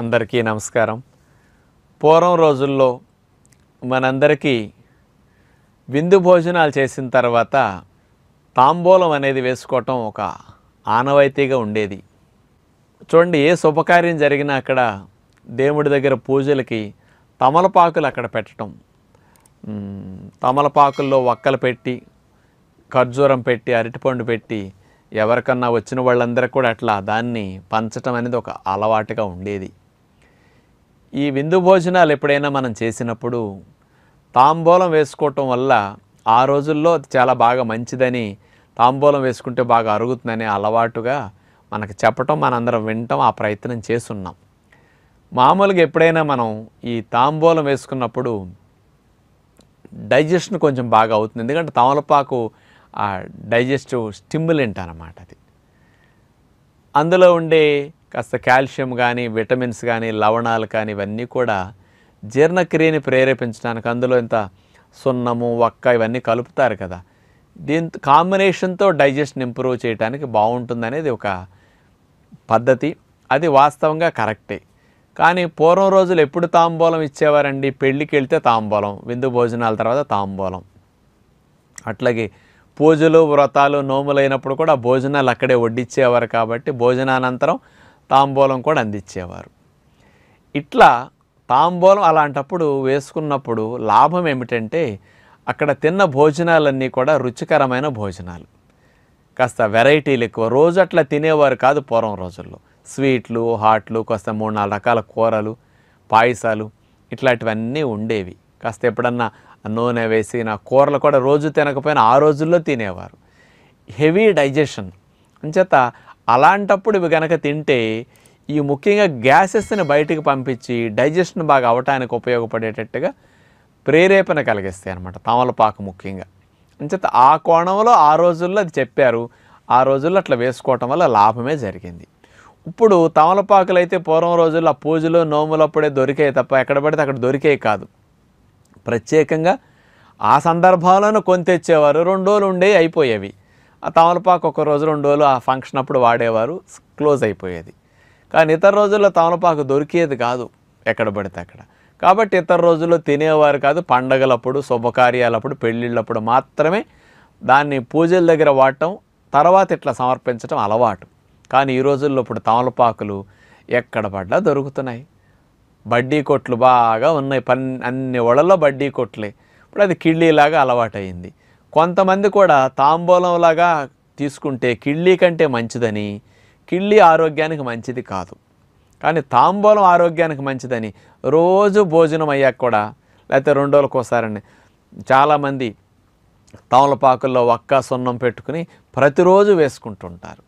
అందరికీ నమస్కారం పూర్వం రోజుల్లో మనందరికీ విందు భోజనాలు చేసిన తర్వాత తాంబూలం అనేది వేసుకోవటం ఒక ఆనవాయితీగా ఉండేది చూడండి ఏ శుభకార్యం జరిగినా అక్కడ దేవుడి దగ్గర పూజలకి తమలపాకులు అక్కడ పెట్టడం తమలపాకుల్లో వక్కలు పెట్టి ఖర్జూరం పెట్టి అరటిపండు పెట్టి ఎవరికన్నా వచ్చిన వాళ్ళందరికీ కూడా అట్లా దాన్ని పంచటం అనేది ఒక అలవాటుగా ఉండేది ఈ విందు భోజనాలు ఎప్పుడైనా మనం చేసినప్పుడు తాంబూలం వేసుకోవటం వల్ల ఆ రోజుల్లో చాలా బాగా మంచిదని తాంబూలం వేసుకుంటే బాగా అరుగుతుందని అలవాటుగా మనకు చెప్పటం మనందరం వినటం ఆ ప్రయత్నం చేస్తున్నాం మామూలుగా ఎప్పుడైనా మనం ఈ తాంబూలం వేసుకున్నప్పుడు డైజెషన్ కొంచెం బాగా అవుతుంది ఎందుకంటే తమలపాకు డైజెస్టివ్ స్టిమ్యులెంట్ అనమాట అది అందులో ఉండే కాస్త కాల్షియం కానీ విటమిన్స్ కానీ లవణాలు కానీ ఇవన్నీ కూడా జీర్ణక్రియని ప్రేరేపించడానికి అందులో ఇంత సున్నము వక్క ఇవన్నీ కలుపుతారు కదా దీంతో కాంబినేషన్తో డైజెషన్ ఇంప్రూవ్ చేయడానికి బాగుంటుందనేది ఒక పద్ధతి అది వాస్తవంగా కరెక్టే కానీ పూర్వం రోజులు ఎప్పుడు తాంబూలం ఇచ్చేవారండి పెళ్ళికి వెళ్తే తాంబూలం విందు భోజనాల తర్వాత తాంబూలం అట్లాగే పూజలు వ్రతాలు నోములైనప్పుడు కూడా భోజనాలు అక్కడే వడ్డిచ్చేవారు కాబట్టి భోజనానంతరం తాంబూలం కూడా అందించేవారు ఇట్లా తాంబూలం అలాంటప్పుడు వేసుకున్నప్పుడు లాభం ఏమిటంటే అక్కడ తిన్న భోజనాలన్నీ కూడా రుచికరమైన భోజనాలు కాస్త వెరైటీలు ఎక్కువ రోజు అట్లా తినేవారు కాదు పూర్వం రోజుల్లో స్వీట్లు హాట్లు కాస్త మూడు నాలుగు రకాల కూరలు పాయసాలు ఇట్లాంటివన్నీ ఉండేవి కాస్త ఎప్పుడన్నా నూనె వేసి నా కూరలు కూడా రోజు తినకపోయినా ఆ రోజుల్లో తినేవారు హెవీ డైజెషన్ అంచేత అలాంటప్పుడు ఇవి కనుక తింటే ఈ ముఖ్యంగా గ్యాసెస్ని బయటికి పంపించి డైజెషన్ బాగా అవటానికి ఉపయోగపడేటట్టుగా ప్రేరేపణ కలిగిస్తాయి అనమాట తమలపాకు ముఖ్యంగా అంచేత ఆ కోణంలో ఆ రోజుల్లో అది చెప్పారు ఆ రోజుల్లో అట్లా వేసుకోవటం వల్ల లాభమే జరిగింది ఇప్పుడు తమలపాకులు అయితే పూర్వం రోజుల్లో ఆ పూజలు నోములప్పుడే దొరికాయి తప్ప ఎక్కడ పడితే అక్కడ దొరికాయి కాదు ప్రత్యేకంగా ఆ సందర్భాలను కొని తెచ్చేవారు రెండు రోజులు ఉండే అయిపోయేవి ఆ తమలపాకు ఒక రోజు రెండు రోజులు ఆ ఫంక్షన్ అప్పుడు వాడేవారు క్లోజ్ అయిపోయేది కానీ ఇతర రోజుల్లో తమలపాకు దొరికేది కాదు ఎక్కడ పడితే అక్కడ కాబట్టి ఇతర రోజుల్లో తినేవారు కాదు పండగలప్పుడు శుభకార్యాలప్పుడు పెళ్ళిళ్ళప్పుడు మాత్రమే దాన్ని పూజల దగ్గర వాడటం తర్వాత ఇట్లా సమర్పించడం అలవాటు కానీ ఈ రోజుల్లో ఇప్పుడు తమలపాకులు ఎక్కడ పడ్డా దొరుకుతున్నాయి బడ్డీ కొట్లు బాగా ఉన్నాయి పన్ అన్ని ఒడల్లో బడ్డీ కొట్లే ఇప్పుడు అది కిళ్ళీలాగా అలవాటైంది కొంతమంది కూడా తాంబూలంలాగా తీసుకుంటే కిళ్ళీ కంటే మంచిదని కిళ్ళీ ఆరోగ్యానికి మంచిది కాదు కానీ తాంబూలం ఆరోగ్యానికి మంచిదని రోజు భోజనం అయ్యాక కూడా లేకపోతే రెండు రోజులకు ఒకసారండి చాలామంది తాములపాకుల్లో ఒక్క సున్నం పెట్టుకుని ప్రతిరోజు వేసుకుంటుంటారు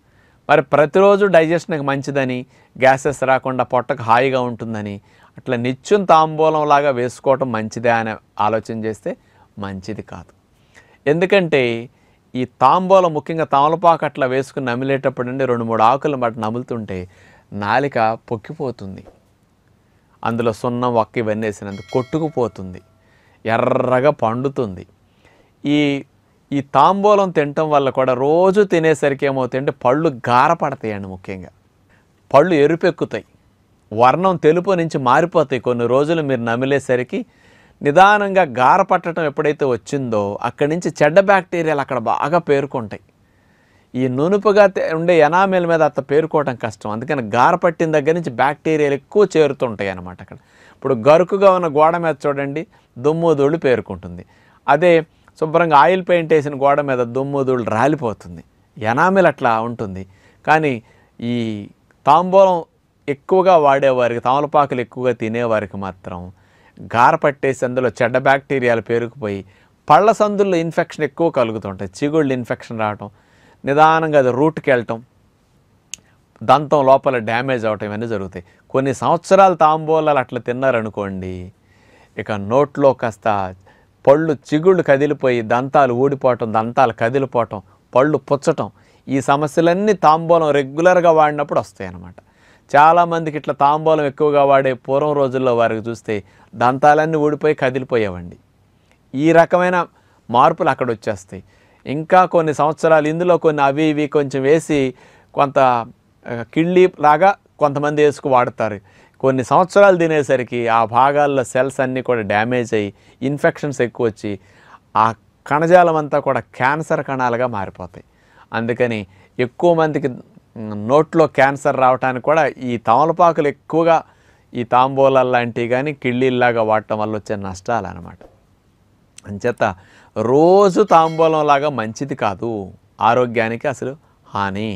మరి ప్రతిరోజు డైజెషన్కి మంచిదని గ్యాసెస్ రాకుండా పొట్టకు హాయిగా ఉంటుందని అట్లా నిత్యం తాంబూలంలాగా వేసుకోవటం మంచిదే అనే ఆలోచన చేస్తే మంచిది కాదు ఎందుకంటే ఈ తాంబూలం ముఖ్యంగా తామలపాకు అట్లా వేసుకుని నమిలేటప్పుడు నుండి రెండు మూడు ఆకులు మాట నములుతుంటే నాలిక పొక్కిపోతుంది అందులో సున్నం ఒక్క ఇవన్నీ కొట్టుకుపోతుంది ఎర్రగా పండుతుంది ఈ ఈ తాంబూలం తినటం వల్ల కూడా రోజు తినేసరికి ఏమవుతాయంటే పళ్ళు గారపడతాయండి ముఖ్యంగా పళ్ళు ఎరుపెక్కుతాయి వర్ణం తెలుపు నుంచి మారిపోతాయి కొన్ని రోజులు మీరు నమిలేసరికి నిదానంగా గారపట్టడం ఎప్పుడైతే వచ్చిందో అక్కడి నుంచి చెడ్డ బ్యాక్టీరియాలు అక్కడ బాగా పేరుకుంటాయి ఈ నునుపుగా ఉండే ఎనామెల్ మీద అంత పేరుకోవడం కష్టం అందుకని గారపట్టిన దగ్గర నుంచి బ్యాక్టీరియాలు ఎక్కువ చేరుతుంటాయి అన్నమాట అక్కడ ఇప్పుడు గరుకుగా ఉన్న గోడ మీద చూడండి దుమ్ము పేరుకుంటుంది అదే శుభ్రంగా ఆయిల్ పెయింట్ వేసిన గోడ మీద దుమ్ము రాలిపోతుంది ఎనామిల్ అట్లా ఉంటుంది కానీ ఈ తాంబూలం ఎక్కువగా వాడేవారికి తామలపాకులు ఎక్కువగా తినేవారికి మాత్రం గారపట్టేసి అందులో చెడ్డ బ్యాక్టీరియాలు పేరుకుపోయి పళ్ళ సందుల్లో ఇన్ఫెక్షన్ ఎక్కువ కలుగుతుంటాయి చిగుళ్ళు ఇన్ఫెక్షన్ రావటం నిదానంగా అది రూట్కి వెళ్ళటం దంతం లోపల డ్యామేజ్ అవటం ఇవన్నీ జరుగుతాయి కొన్ని సంవత్సరాలు తాంబూలాలు అట్లా తిన్నారనుకోండి ఇక నోట్లో కాస్త పళ్ళు చిగుళ్ళు కదిలిపోయి దంతాలు ఊడిపోవటం దంతాలు కదిలిపోవటం పళ్ళు పుచ్చటం ఈ సమస్యలన్నీ తాంబూలం రెగ్యులర్గా వాడినప్పుడు వస్తాయి అన్నమాట చాలామందికి ఇట్లా తాంబూలం ఎక్కువగా వాడే పూర్వం రోజుల్లో వారికి చూస్తే దంతాలన్నీ ఊడిపోయి కదిలిపోయేవండి ఈ రకమైన మార్పులు అక్కడ వచ్చేస్తాయి ఇంకా కొన్ని సంవత్సరాలు ఇందులో కొన్ని అవి ఇవి కొంచెం వేసి కొంత కిళ్ళి లాగా కొంతమంది వేసుకు వాడతారు కొన్ని సంవత్సరాలు తినేసరికి ఆ భాగాల్లో సెల్స్ అన్నీ కూడా డ్యామేజ్ అయ్యి ఇన్ఫెక్షన్స్ ఎక్కువ వచ్చి ఆ కణజాలం అంతా కూడా క్యాన్సర్ కణాలుగా మారిపోతాయి అందుకని ఎక్కువ మందికి నోట్లో క్యాన్సర్ రావడానికి కూడా ఈ తమలపాకులు ఎక్కువగా ఈ తాంబూలాలు లాంటివి కానీ కిళ్ళీల్లాగా వాడటం వల్ల వచ్చే నష్టాలు అనమాట అంచేత రోజు తాంబూలం లాగా మంచిది కాదు ఆరోగ్యానికి అసలు హాని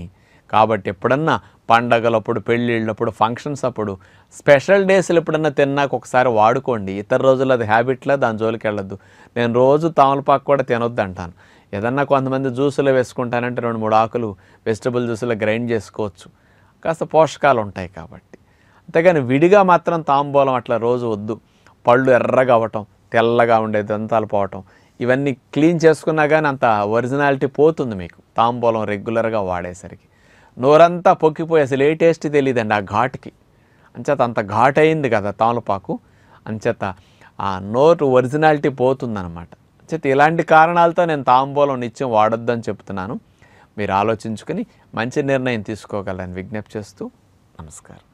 కాబట్టి ఎప్పుడన్నా పండగలప్పుడు పెళ్ళిళ్ళప్పుడు ఫంక్షన్స్ అప్పుడు స్పెషల్ డేస్లు ఎప్పుడన్నా తిన్నాక ఒకసారి వాడుకోండి ఇతర రోజులు అది హ్యాబిట్లో దాని జోలికి వెళ్ళొద్దు నేను రోజు తామలపాకు కూడా తినొద్దు అంటాను ఏదన్నా కొంతమంది జ్యూసులో వేసుకుంటానంటే రెండు మూడు ఆకులు వెజిటబుల్ జ్యూసులో గ్రైండ్ చేసుకోవచ్చు కాస్త పోషకాలు ఉంటాయి కాబట్టి అంతేగాని విడిగా మాత్రం తాంబూలం అట్లా రోజు వద్దు పళ్ళు ఎర్రగా అవ్వటం తెల్లగా ఉండే దంతాలు పోవటం ఇవన్నీ క్లీన్ చేసుకున్నా కానీ అంత ఒరిజినాలిటీ పోతుంది మీకు తాంబూలం రెగ్యులర్గా వాడేసరికి నోరంతా పొక్కిపోయి అసలు ఏ టేస్ట్ తెలియదండి ఆ ఘాటుకి అంచేత అంత ఘాట్ అయింది కదా తాములపాకు అంచేత ఆ నోరు ఒరిజినాలిటీ పోతుందన్నమాట చేతి ఇలాంటి కారణాలతో నేను తాంబూలం నిత్యం వాడొద్దని చెప్తున్నాను మీరు ఆలోచించుకుని మంచి నిర్ణయం తీసుకోగలని విజ్ఞప్తి చేస్తూ నమస్కారం